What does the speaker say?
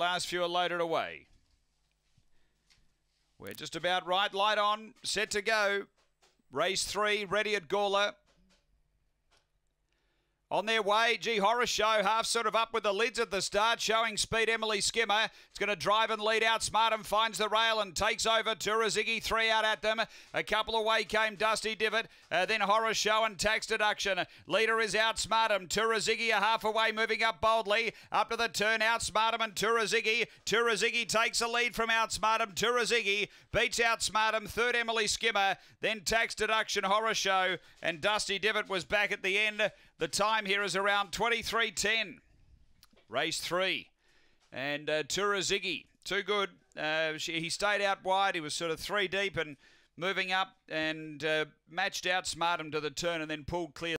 Last few are loaded away. We're just about right. Light on, set to go. Race three, ready at Gawler. On their way, G Horror Show, half sort of up with the lids at the start, showing speed. Emily Skimmer is going to drive and lead out. Smartum finds the rail and takes over. Turazigi three out at them. A couple away came Dusty Divot, uh, then Horror Show and Tax Deduction. Leader is out Smartum. a half away, moving up boldly. Up to the turn, out Smartum and Turazigi. Turazigi takes a lead from outsmartem. Smartum. beats outsmartem. Third, Emily Skimmer, then Tax Deduction, Horror Show, and Dusty Divot was back at the end. The time time here is around 23.10. Race three. And uh, Tura Ziggy, too good. Uh, she, he stayed out wide. He was sort of three deep and moving up and uh, matched out, smart him to the turn and then pulled clear.